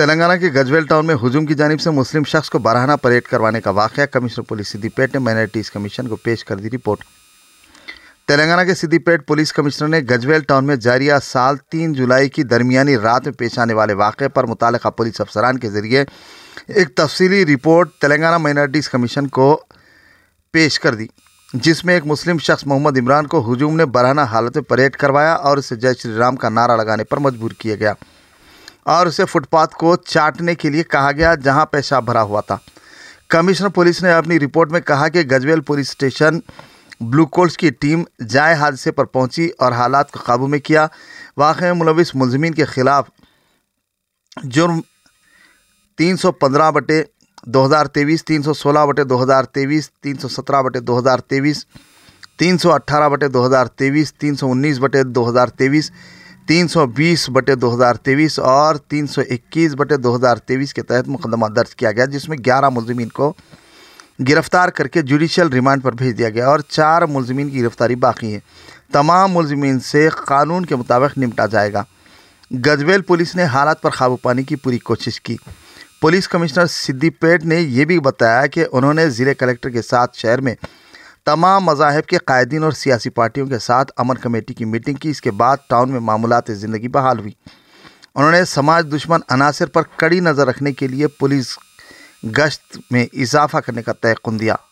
तेलंगाना के गजवेल टाउन में हुजूम की जानब से मुस्लिम शख्स को बारहाना परेड करवाने का वाक़ कमिश्नर पुलिस सिद्दीपेट ने माइनॉरिटीज़ कमीशन को पेश कर दी रिपोर्ट तेलंगाना के सिद्दीपेट पुलिस कमिश्नर ने गजवेल टाउन में जारिया साल तीन जुलाई की दरमियानी रात में पेश आने वाले वाक़े पर मुतल पुलिस अफसरान के ज़रिए एक तफसली रिपोर्ट तेलंगाना माइनॉरिटीज़ कमीशन को पेश कर दी जिसमें एक मुस्लिम शख्स मोहम्मद इमरान को हजूम ने बरहना हालत में परेड करवाया और उसे जय श्री राम का नारा लगाने पर मजबूर किया गया और उसे फुटपाथ को चाटने के लिए कहा गया जहां पेशाब भरा हुआ था कमिश्नर पुलिस ने अपनी रिपोर्ट में कहा कि Gajwel police station blue colts की टीम जाए हादसे पर पहुंची और हालात को काबू में किया वाक़ मुलविस मुलजमीन के ख़िलाफ़ जुर्म तीन सौ पंद्रह बटे दो हज़ार तेईस तीन सौ सोलह बटे दो हज़ार तेईस तीन सौ सत्रह बटे दो हज़ार तेईस तीन सौ अट्ठारह बटे दो हज़ार तेईस तीन सौ उन्नीस बटे दो हज़ार तेईस 320 बटे 2023 और 321 बटे 2023 के तहत मुकदमा दर्ज किया गया जिसमें 11 मुलजमीन को गिरफ्तार करके जुडिशल रिमांड पर भेज दिया गया और चार मुलजमीन की गिरफ्तारी बाकी है तमाम मुलजमीन से कानून के मुताबिक निपटा जाएगा गजवेल पुलिस ने हालात पर काबू पाने की पूरी कोशिश की पुलिस कमिश्नर सिद्दीपेट ने यह भी बताया कि उन्होंने ज़िले कलेक्टर के साथ शहर में तमाम मजाहब के कायदीन और सियासी पार्टियों के साथ अमन कमेटी की मीटिंग की इसके बाद टाउन में मामूलत ज़िंदगी बहाल हुई उन्होंने समाज दुश्मन अनासर पर कड़ी नज़र रखने के लिए पुलिस गश्त में इजाफा करने का तयकुन दिया